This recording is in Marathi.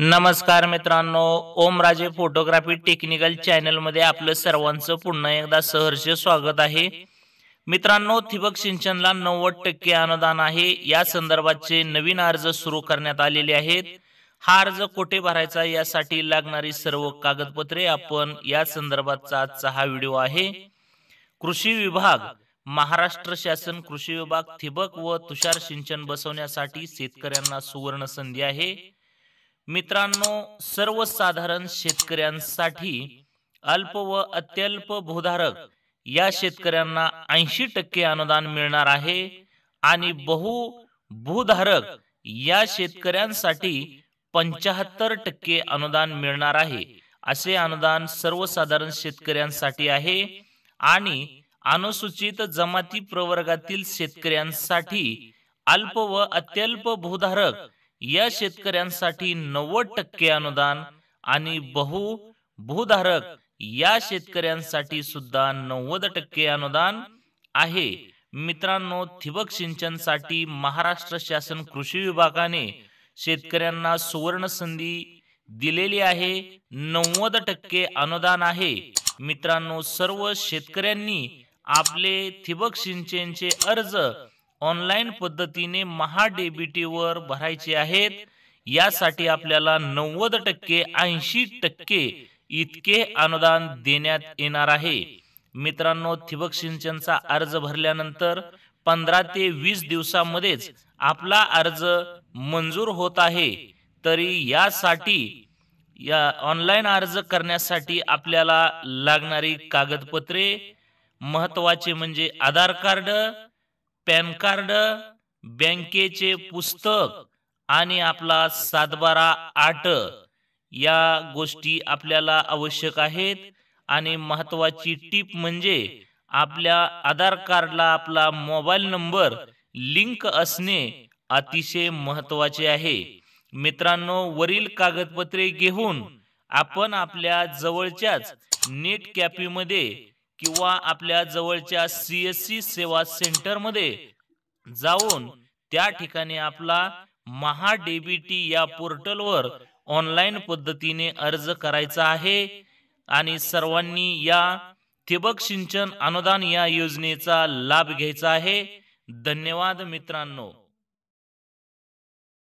नमस्कार मित्रांनो ओमराजे फोटोग्राफी टेक्निकल चॅनल मध्ये आपलं सर्वांचं पुन्हा एकदा सहर्ष स्वागत आहे मित्रांनो ठिबक सिंचनला नव्वद टक्के अनुदान आहे या संदर्भातचे नवीन अर्ज सुरू करण्यात आलेले आहेत हा अर्ज कुठे भरायचा यासाठी लागणारी सर्व कागदपत्रे आपण या संदर्भातचा आजचा हा व्हिडिओ आहे कृषी विभाग महाराष्ट्र शासन कृषी विभाग ठिबक व तुषार सिंचन बसवण्यासाठी शेतकऱ्यांना सुवर्ण संधी आहे मित्रांनो सर्वसाधारण शेतकऱ्यांसाठी अल्प व अत्यल्प भूधारक या शेतकऱ्यांना ऐंशी टक्के अनुदान मिळणार आहे आणि बहु भूधारक या शेतकऱ्यांसाठी पंचाहत्तर टक्के अनुदान मिळणार आहे असे अनुदान सर्वसाधारण शेतकऱ्यांसाठी आहे आणि अनुसूचित जमाती प्रवर्गातील शेतकऱ्यांसाठी अल्प व अत्यल्प भूधारक या शेतकऱ्यांसाठी नव्वद टक्के अनुदान आणि बहु भूधारक या शेतकऱ्यांसाठी सुद्धा नव्वद टक्के अनुदान आहे मित्रांनो ठिबक सिंचनसाठी महाराष्ट्र शासन कृषी विभागाने शेतकऱ्यांना सुवर्ण संधी दिलेली आहे नव्वद टक्के अनुदान आहे मित्रांनो सर्व शेतकऱ्यांनी आपले ठिबक सिंचनचे अर्ज ऑनलाईन पद्धतीने वर भरायचे आहेत यासाठी आपल्याला नव्वद टक्के ऐंशी टक्के इतके अनुदान देण्यात येणार आहे मित्रांनो ठिबक सिंचनचा अर्ज भरल्यानंतर पंधरा ते वीस दिवसामध्येच आपला अर्ज मंजूर होत आहे तरी यासाठी या ऑनलाईन अर्ज करण्यासाठी आपल्याला लागणारी कागदपत्रे महत्वाचे म्हणजे आधार कार्ड पॅन कार्ड बँकेचे पुस्तक आणि आपला सातबारा आठ या गोष्टी आपल्याला आवश्यक आहेत आणि महत्वाची टीप म्हणजे आपल्या आधार कार्डला आपला मोबाईल नंबर लिंक असणे अतिशय महत्वाचे आहे मित्रांनो वरील कागदपत्रे घेऊन आपण आपल्या जवळच्याच नेट कॅपीमध्ये किंवा आपल्या जवळच्या सी एस सी सेवा सेंटरमध्ये जाऊन त्या ठिकाणी आपला महा डेबीटी या पोर्टलवर ऑनलाईन पद्धतीने अर्ज करायचा आहे आणि सर्वांनी या ठिबक सिंचन अनुदान या योजनेचा लाभ घ्यायचा आहे धन्यवाद मित्रांनो